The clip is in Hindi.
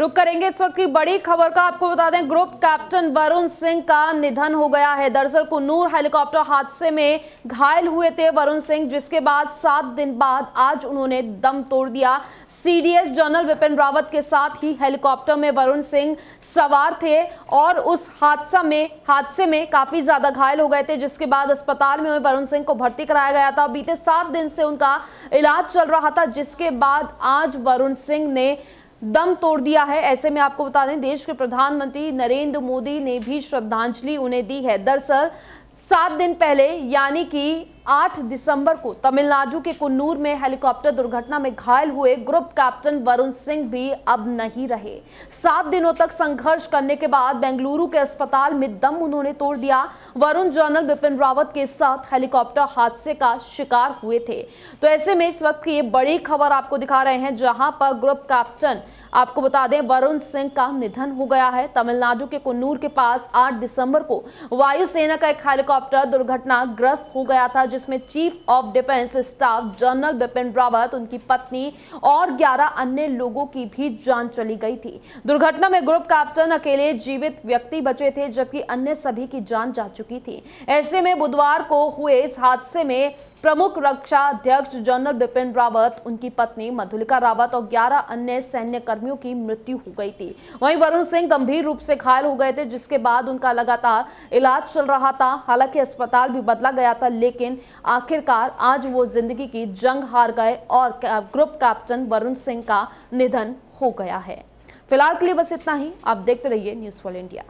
रुक करेंगे इस वक्त की बड़ी खबर का आपको बता दें ग्रुप कैप्टन वरुण सिंह का निधन हो गया है दरअसल कुन्नूर हेलीकॉप्टर हादसे में घायल हुए थे वरुण सिंह जिसके बाद सात दिन बाद आज उन्होंने दम तोड़ दिया सीडीएस जनरल विपिन रावत के साथ ही हेलीकॉप्टर में वरुण सिंह सवार थे और उस हादसा में हादसे में काफी ज्यादा घायल हो गए थे जिसके बाद अस्पताल में वरुण सिंह को भर्ती कराया गया था बीते सात दिन से उनका इलाज चल रहा था जिसके बाद आज वरुण सिंह ने दम तोड़ दिया है ऐसे में आपको बता दें देश के प्रधानमंत्री नरेंद्र मोदी ने भी श्रद्धांजलि उन्हें दी है दरअसल सात दिन पहले यानी कि 8 दिसंबर को तमिलनाडु के कुन्नूर में हेलीकॉप्टर दुर्घटना में घायल हुए ग्रुप कैप्टन वरुण सिंह भी अब नहीं रहे सात दिनों तक संघर्ष करने के बाद बेंगलुरु के अस्पताल में दम उन्होंने तोड़ दिया वरुण जनरल बिपिन रावत के साथ हेलीकॉप्टर हादसे का शिकार हुए थे तो ऐसे में इस वक्त की ये बड़ी खबर आपको दिखा रहे हैं जहां पर ग्रुप कैप्टन आपको बता दें वरुण सिंह का निधन हो गया है तमिलनाडु के कुन्नूर के पास आठ दिसंबर को वायुसेना का एक हेलीकॉप्टर दुर्घटनाग्रस्त हो गया था जिसमें chief of defence staff general Bipin Rawat उनकी पत्नी और ग्यारह अन्य लोगों की भी जान चली गई थी दुर्घटना में ग्रुप कैप्टन अकेले जीवित व्यक्ति बचे थे जबकि अन्य सभी की जान जा चुकी थी ऐसे में बुधवार को हुए इस हादसे में प्रमुख रक्षा अध्यक्ष जनरल बिपिन रावत उनकी पत्नी मधुलिका रावत और 11 अन्य सैन्य कर्मियों की मृत्यु हो गई थी वहीं वरुण सिंह गंभीर रूप से घायल हो गए थे जिसके बाद उनका लगातार इलाज चल रहा था हालांकि अस्पताल भी बदला गया था लेकिन आखिरकार आज वो जिंदगी की जंग हार गए और ग्रुप कैप्टन वरुण सिंह का निधन हो गया है फिलहाल के लिए बस इतना ही आप देखते रहिए न्यूज फॉर इंडिया